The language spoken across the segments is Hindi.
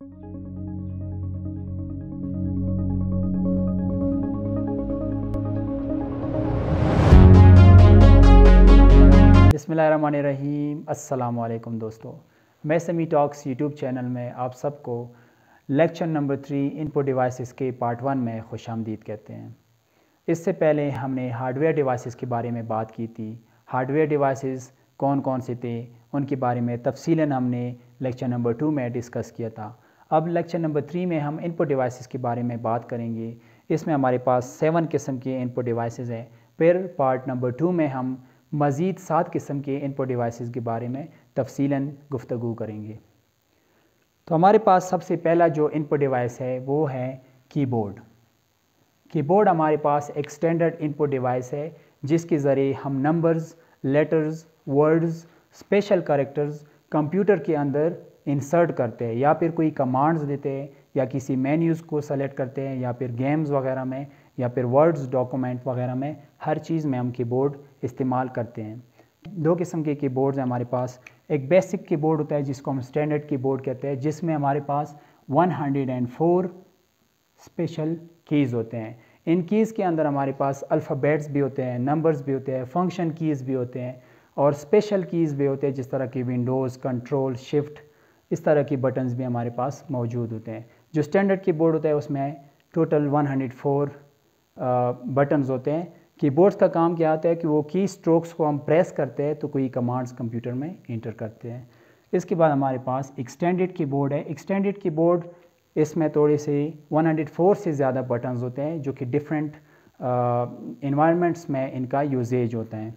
बसमीम अल्लाम दोस्तों मैं समी टॉक्स यूट्यूब चैनल में आप सबको lecture number three input devices के पार्ट वन में खुश आमदीद कहते हैं इससे पहले हमने हार्डवेयर डिवाइसेस के बारे में बात की थी हार्डवेयर डिवाइसेस कौन कौन से थे उनके बारे में तफसीला हमने लेक्चर नंबर टू में डिस्कस किया था अब लेक्चर नंबर थ्री में हम इनपुट डिवाइसेस के बारे में बात करेंगे इसमें हमारे पास सेवन किस्म के इनपुट डिवाइसेस हैं फिर पार्ट नंबर टू में हम मज़ीद सात किस्म के इनपुट डिवाइसेस के बारे में तफसीला गुफ्तु करेंगे तो हमारे पास सबसे पहला जो इनपुट डिवाइस है वो है कीबोर्ड कीबोर्ड हमारे पास एक स्टैंडर्ड इनपुट डिवाइस है जिसके ज़रिए हम numbers letters words special characters computer के अंदर इंसर्ट करते हैं या फिर कोई कमांड्स देते हैं या किसी मेन्यूज़ को सेलेक्ट करते हैं या फिर गेम्स वगैरह में या फिर वर्ड्स डॉक्यूमेंट वगैरह में हर चीज़ में हम कीबोर्ड इस्तेमाल करते हैं दो किस्म के कीबोर्ड्स हैं हमारे पास एक बेसिक कीबोर्ड होता है जिसको हम स्टैंडर्ड कीबोर्ड कहते हैं जिसमें हमारे पास 104 स्पेशल कीज़ होते हैं इन कीज़ के अंदर हमारे पास अल्फ़ाबेट्स भी होते हैं नंबर्स भी होते हैं फंक्शन कीज़ भी होते हैं और स्पेशल कीज़ भी होते हैं जिस तरह की विंडोज़ कंट्रोल शिफ्ट इस तरह की बटन्स भी हमारे पास मौजूद होते हैं जो स्टैंडर्ड कीबोर्ड होता है उसमें टोटल 104 बटन्स होते हैं कीबोर्ड्स का काम क्या होता है कि वो की स्ट्रोक्स को हम प्रेस करते हैं तो कोई कमांड्स कंप्यूटर में इंटर करते हैं इसके बाद हमारे पास एक्सटेंडेड कीबोर्ड है एक्सटेंडेड कीबोर्ड इसमें थोड़े से 104 से ज़्यादा बटन्स होते हैं जो कि डिफरेंट इन्वायरमेंट्स में इनका यूजेज होता है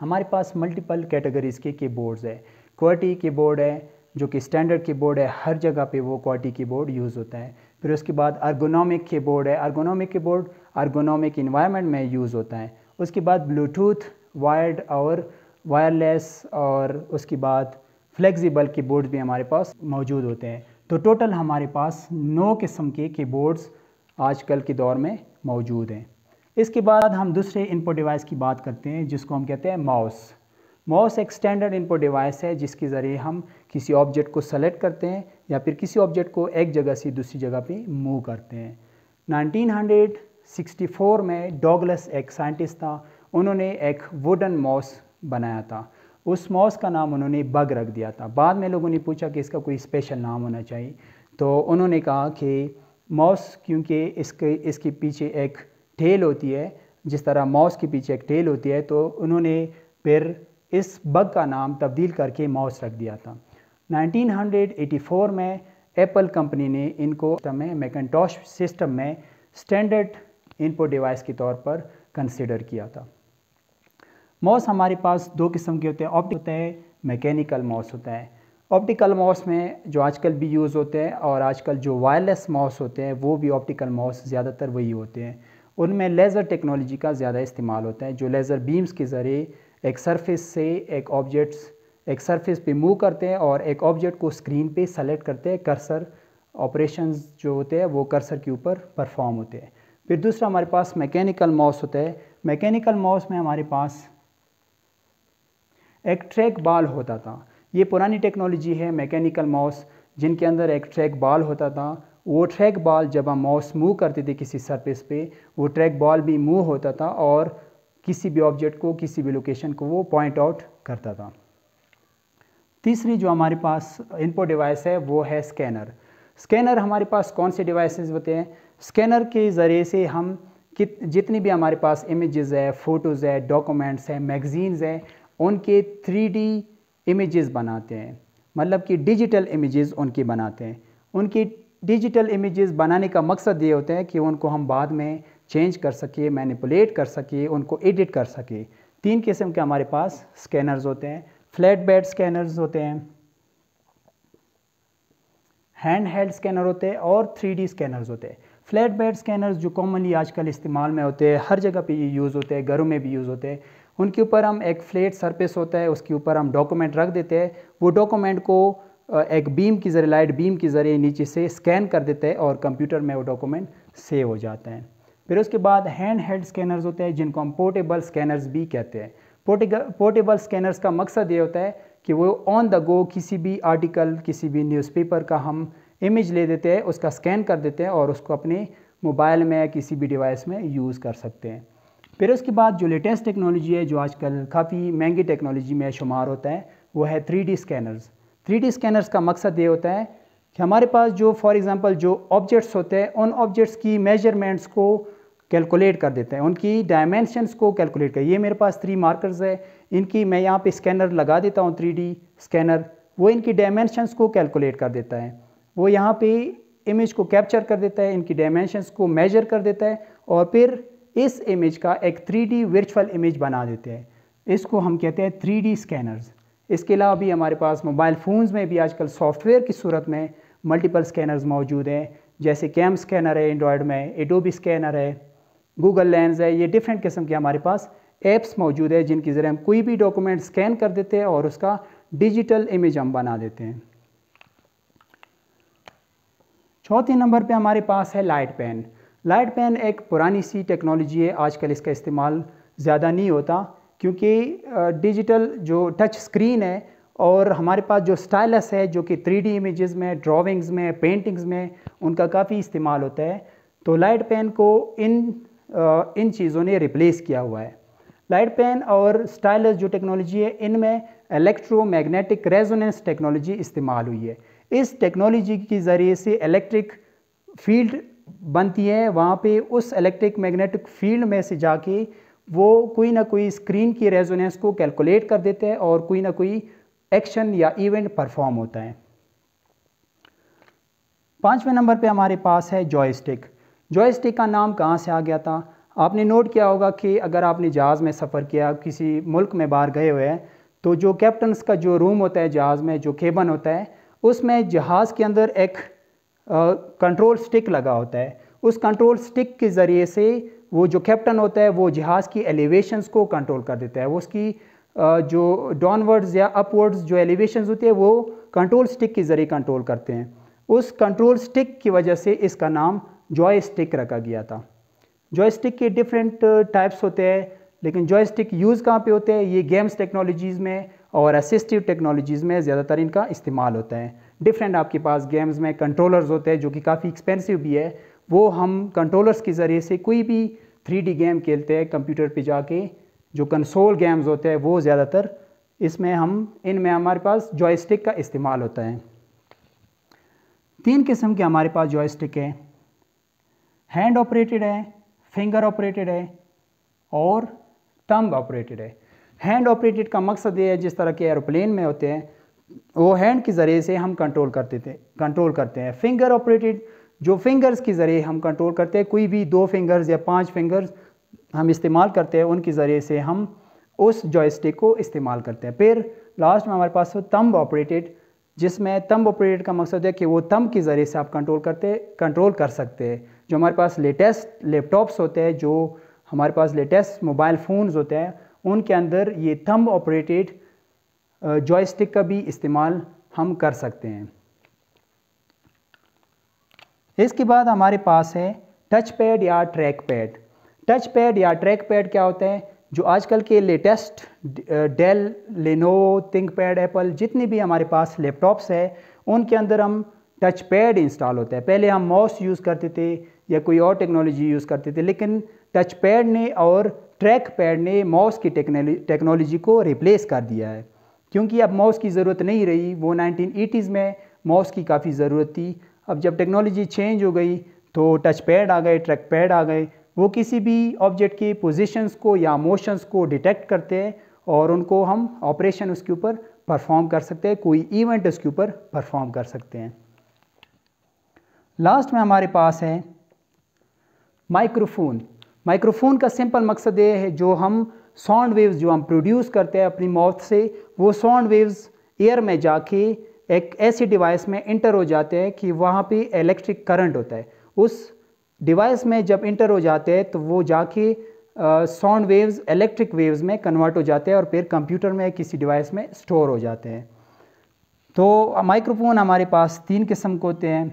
हमारे पास मल्टीपल कैटेगरीज़ के कीबोर्ड्स है क्वर्टी कीबोर्ड है जो कि स्टैंडर्ड कीबोर्ड है हर जगह पे वो क्वाटी कीबोर्ड यूज़ होता है फिर उसके बाद के कीबोर्ड है के कीबोर्ड अर्गोनॉमिक इन्वायरमेंट में यूज़ होता है उसके बाद ब्लूटूथ वायर्ड और वायरलेस और उसके बाद फ्लेक्सिबल बोर्ड भी हमारे पास मौजूद होते हैं तो टोटल हमारे पास नौ किस्म के कीबोर्ड्स आजकल के दौर में मौजूद हैं इसके बाद हम दूसरे इनपुट डिवाइस की बात करते हैं जिसको हम कहते हैं माउस माउस एक स्टैंडर्ड इनपुट डिवाइस है जिसके ज़रिए हम किसी ऑब्जेक्ट को सेलेक्ट करते हैं या फिर किसी ऑब्जेक्ट को एक जगह से दूसरी जगह पे मूव करते हैं 1964 में डॉगलस एक साइंटिस्ट था उन्होंने एक वुडन माउस बनाया था उस माउस का नाम उन्होंने बग रख दिया था बाद में लोगों ने पूछा कि इसका कोई स्पेशल नाम होना चाहिए तो उन्होंने कहा कि माउस क्योंकि इसके इसके पीछे एक टेल होती है जिस तरह माउस के पीछे एक टेल होती है तो उन्होंने फिर इस बग का नाम तब्दील करके माउस रख दिया था 1984 में एप्पल कंपनी ने इनको में मैकेटॉश सिस्टम में स्टैंडर्ड इनपुट डिवाइस के तौर पर कंसिडर किया था माउस हमारे पास दो किस्म के होते हैं ऑप्टिक होते हैं मैकेनिकल माउस होता है ऑप्टिकल माउस में जो आजकल भी यूज़ होते हैं और आजकल जो वायरलेस माउस होते हैं वो भी ऑप्टिकल माउस ज़्यादातर वही होते हैं उनमें लेज़र टेक्नोलॉजी का ज़्यादा इस्तेमाल होता है जो लेज़र बीम्स के ज़रिए एक सरफेस से एक ऑब्जेक्ट्स एक सरफेस पे मूव करते हैं और एक ऑब्जेक्ट को स्क्रीन पे सेलेक्ट करते हैं कर्सर ऑपरेशंस जो होते हैं वो कर्सर के ऊपर परफॉर्म होते हैं फिर दूसरा हमारे पास मैकेनिकल माउस होता है मैकेनिकल माउस में हमारे पास एक ट्रैक बाल होता था ये पुरानी टेक्नोलॉजी है मैकेनिकल माउस जिनके अंदर एक ट्रैक बाल होता था वो ट्रैक बाल जब हम माउस मूव करते थे किसी सरफेस पे वो ट्रैक बाल भी मूव होता था और किसी भी ऑब्जेक्ट को किसी भी लोकेशन को वो पॉइंट आउट करता था तीसरी जो हमारे पास इनपुट डिवाइस है वो है स्कैनर स्कैनर हमारे पास कौन से डिवाइसेस होते हैं स्कैनर के ज़रिए से हम जितनी भी हमारे पास इमेजेस है फ़ोटोज़ है डॉक्यूमेंट्स हैं मैगज़ीन्स हैं उनके थ्री डी इमेज़ बनाते हैं मतलब कि डिजिटल इमेजेस उनकी बनाते हैं उनकी डिजिटल इमेजेस बनाने का मकसद ये होता है कि उनको हम बाद में चेंज कर सके मैनिपुलेट कर सके उनको एडिट कर सके तीन किस्म के हमारे पास स्कैनर्स होते हैं फ्लैट बेड स्कैनर्स होते हैं हैंड हेल्ड स्कैनर होते हैं और थ्री डी स्कैनर्स होते हैं फ्लैट बेड स्कैनर्स जो कॉमनली आजकल इस्तेमाल में होते हैं हर जगह पे ये यूज़ होते हैं घरों में भी यूज़ होते हैं उनके ऊपर हम एक फ्लैट सरफेस होता है उसके ऊपर हम डॉक्यूमेंट रख देते हैं वो डॉक्यूमेंट को एक बीम के ज़रिए लाइट बीम के ज़रिए नीचे से स्कैन कर देते हैं और कंप्यूटर में वो डॉक्यूमेंट सेव हो जाते हैं फिर उसके बाद हैंड हेड स्कैनर्स होते हैं जिनको हम पोर्टेबल स्कैनर्स भी कहते हैं पोर्टेबल स्कैनर्स का मकसद ये होता है कि वो ऑन द गो किसी भी आर्टिकल किसी भी न्यूज़पेपर का हम इमेज ले देते हैं उसका स्कैन कर देते हैं और उसको अपने मोबाइल में या किसी भी डिवाइस में यूज़ कर सकते हैं फिर उसके बाद जो लेटेस्ट टेक्नोलॉजी है जो आजकल काफ़ी महंगी टेक्नोलॉजी में शुमार होता है वो है थ्री स्कैनर्स थ्री स्कैनर्स का मकसद ये होता है कि हमारे पास जो फॉर एग्ज़ाम्पल जो ऑब्जेक्ट्स होते हैं उन ऑब्जेक्ट्स की मेजरमेंट्स को कैलकुलेट कर देते हैं उनकी डायमेंशनस को कैलकुलेट कर ये मेरे पास थ्री मार्कर्स है इनकी मैं यहाँ पे स्कैनर लगा देता हूँ थ्री स्कैनर वो इनकी डायमेंशनस को कैलकुलेट कर देता है वो यहाँ पे इमेज को कैप्चर कर देता है इनकी डायमेंशनस को मेजर कर देता है और फिर इस इमेज का एक थ्री डी वर्चुअल इमेज बना देते हैं इसको हम कहते हैं थ्री डी स्कैनर्स इसके अलावा भी हमारे पास मोबाइल फ़ोन्स में भी आजकल सॉफ्टवेयर की सूरत में मल्टीपल स्कैनर्स मौजूद हैं जैसे कैम स्कैनर है एंड्रॉयड में एडोबी स्कैनर है गूगल लेंस है ये डिफरेंट किस्म के हमारे पास ऐप्स मौजूद है जिनके ज़रिए हम कोई भी डॉक्यूमेंट स्कैन कर देते हैं और उसका डिजिटल इमेज हम बना देते हैं चौथे नंबर पे हमारे पास है लाइट पेन लाइट पेन एक पुरानी सी टेक्नोलॉजी है आजकल इसका इस्तेमाल ज़्यादा नहीं होता क्योंकि डिजिटल जो टच स्क्रीन है और हमारे पास जो स्टाइलस है जो कि थ्री डी इमेज़ में ड्राॅइंग्स में पेंटिंग्स में उनका काफ़ी इस्तेमाल होता है तो लाइट पेन को इन इन चीज़ों ने रिप्लेस किया हुआ है लाइट पेन और स्टाइलस जो टेक्नोलॉजी है इनमें इलेक्ट्रोमैग्नेटिक रेजोनेंस टेक्नोलॉजी इस्तेमाल हुई है इस टेक्नोलॉजी के ज़रिए से इलेक्ट्रिक फील्ड बनती है वहाँ पे उस इलेक्ट्रिक मैग्नेटिक फील्ड में से जाके वो कोई ना कोई स्क्रीन की रेजोनेंस को कैलकुलेट कर देते हैं और कोई ना कोई एक्शन या इवेंट परफॉर्म होता है पांचवें नंबर पे हमारे पास है जॉयस्टिक जॉयस्टिक का नाम कहाँ से आ गया था आपने नोट किया होगा कि अगर आपने जहाज़ में सफ़र किया किसी मुल्क में बाहर गए हुए हैं तो जो कैप्टन का जो रूम होता है जहाज़ में जो केबन होता है उसमें जहाज़ के अंदर एक कंट्रोल स्टिक लगा होता है उस कंट्रोल स्टिक के ज़रिए से वो जो कैप्टन होता है वो जहाज़ की एलिवेशंस को कंट्रोल कर देता है वो उसकी जो डाउनवर्ड्स या अपवर्ड्स जो एलिवेशन होते हैं वो कंट्रोल स्टिक के ज़रिए कंट्रोल करते हैं उस कंट्रोल स्टिक की वजह से इसका नाम जॉय स्टिक रखा गया था जॉय स्टिक के डिफरेंट टाइप्स होते हैं लेकिन जॉय स्टिक यूज़ कहाँ पे होते हैं ये गेम्स टेक्नोलॉजीज़ में और असिस्टिव टेक्नोलॉजीज़ में ज़्यादातर इनका इस्तेमाल होता है डिफरेंट आपके पास गेम्स में कंट्रोलर्स होते हैं जो कि काफ़ी एक्सपेंसिव भी है वो हम कंट्रोलर्स के ज़रिए से कोई भी थ्री गेम खेलते हैं कंप्यूटर पर जाके जो कंसोल गेम्स होते हैं वो ज़्यादातर इसमें हम इनमें हमारे पास जॉयस्टिक का इस्तेमाल होता है तीन किस्म के हमारे पास जॉयस्टिक हैं हैंड ऑपरेटेड है फिंगर ऑपरेटेड है और टम ऑपरेटेड है हैंड ऑपरेटेड का मकसद ये है जिस तरह के एरोप्लेन में होते हैं वो हैंड के ज़रिए से हम कंट्रोल करते थे कंट्रोल करते हैं फिंगर ऑपरेटेड जो फिंगर्स के ज़रिए हम कंट्रोल करते हैं कोई भी दो फिंगर्स या पांच फिंगर्स हम इस्तेमाल करते हैं उनके ज़रिए से हम उस जॉयस्टिक को इस्तेमाल करते हैं फिर लास्ट में हमारे पास हो तम्ब ऑपरेटेड जिसमें तम्ब ऑपरेटेड का मकसद है कि वो तम्ब के ज़रिए से आप कंट्रोल करते कंट्रोल कर सकते हैं जो हमारे पास लेटेस्ट लैपटॉप्स होते हैं जो हमारे पास लेटेस्ट मोबाइल फ़ोन्स होते हैं उनके अंदर ये थंब ऑपरेटेड जॉयस्टिक का भी इस्तेमाल हम कर सकते हैं इसके बाद हमारे पास है टच पैड या ट्रैक पैड टच पैड या ट्रैक पैड क्या होते हैं जो आजकल के latest Dell Lenovo ThinkPad Apple जितनी भी हमारे पास लैपटॉप्स है उनके अंदर हम टच पैड इंस्टॉल होता है पहले हम माउस यूज़ करते थे या कोई और टेक्नोलॉजी यूज़ करते थे लेकिन टच पैड ने और ट्रैक पैड ने माउस की टेक्नोलॉजी को रिप्लेस कर दिया है क्योंकि अब माउस की ज़रूरत नहीं रही वो नाइनटीन में माउस की काफ़ी ज़रूरत थी अब जब टेक्नोलॉजी चेंज हो गई तो टच पैड आ गए ट्रैक पैड आ गए वो किसी भी ऑब्जेक्ट की पोजीशंस को या मोशंस को डिटेक्ट करते हैं और उनको हम ऑपरेशन उसके ऊपर परफॉर्म कर सकते हैं कोई इवेंट उसके ऊपर परफॉर्म कर सकते हैं लास्ट में हमारे पास है माइक्रोफोन माइक्रोफोन का सिंपल मकसद ये है जो हम साउंड वेव्स जो हम प्रोड्यूस करते हैं अपनी माउथ से वो साउंड वेव्स एयर में जाके एक ऐसी डिवाइस में इंटर हो जाते हैं कि वहाँ पे इलेक्ट्रिक करंट होता है उस डिवाइस में जब इंटर हो जाते हैं तो वो जाके साउंड वेव्स इलेक्ट्रिक वेव्स में कन्वर्ट हो जाते हैं और फिर कंप्यूटर में किसी डिवाइस में स्टोर हो जाते हैं तो माइक्रोफोन हमारे पास तीन किस्म के होते हैं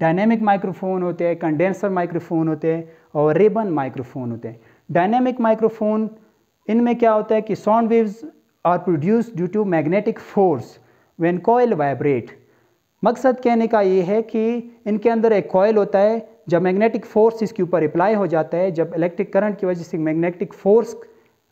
डायनेमिक माइक्रोफोन होते हैं कंडेंसर माइक्रोफोन होते हैं और रेबन माइक्रोफोन होते हैं डायनेमिक माइक्रोफोन इनमें क्या होता है कि sound waves are produce due to magnetic force when coil vibrate मकसद कहने का ये है कि इनके अंदर एक कॉयल होता है जब मैग्नेटिक फोर्स इसके ऊपर अप्लाई हो जाता है जब इलेक्ट्रिक करंट की वजह से मैग्नेटिक फोर्स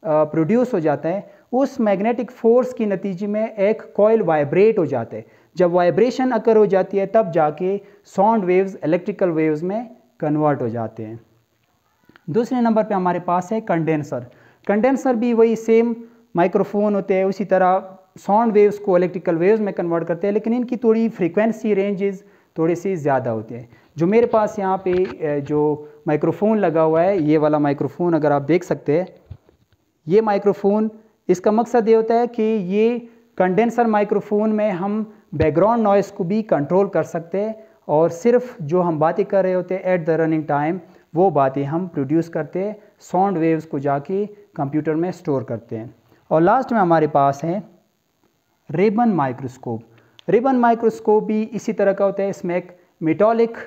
प्रोड्यूस हो जाता है उस मैग्नेटिक फोर्स के नतीजे में एक कॉयल वाइब्रेट हो जाता है जब वाइब्रेशन अकर हो जाती है तब जाके साउंड वेव्स इलेक्ट्रिकल वेव्स में कन्वर्ट हो जाते हैं दूसरे नंबर पे हमारे पास है कंडेंसर कंडेंसर भी वही सेम माइक्रोफोन होते हैं उसी तरह साउंड वेव्स को इलेक्ट्रिकल वेव्स में कन्वर्ट करते हैं लेकिन इनकी थोड़ी फ्रीक्वेंसी रेंजेस थोड़ी सी ज़्यादा होती है जो मेरे पास यहाँ पे जो माइक्रोफोन लगा हुआ है ये वाला माइक्रोफोन अगर आप देख सकते हैं ये माइक्रोफोन इसका मकसद ये होता है कि ये कंडेंसर माइक्रोफोन में हम बैकग्राउंड नॉइस को भी कंट्रोल कर सकते हैं और सिर्फ जो हम बातें कर रहे होते हैं एट द रनिंग टाइम वो बातें हम प्रोड्यूस करते हैं साउंड वेव्स को जाके कंप्यूटर में स्टोर करते हैं और लास्ट में हमारे पास हैं रेबन माइक्रोस्कोप रेबन माइक्रोस्कोप भी इसी तरह का होता है इसमें एक मेटोलिक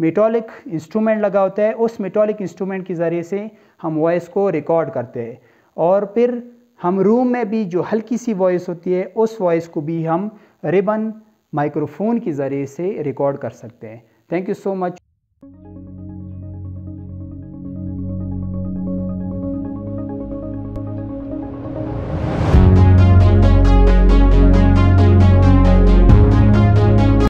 मेटोलिक इंस्ट्रूमेंट लगा होता है उस मेटोलिक इंस्ट्रूमेंट के ज़रिए से हम वॉइस को रिकॉर्ड करते हैं और फिर हम रूम में भी जो हल्की सी वॉइस होती है उस वॉइस को भी हम रिबन माइक्रोफोन के ज़रिए से रिकॉर्ड कर सकते हैं थैंक यू सो मच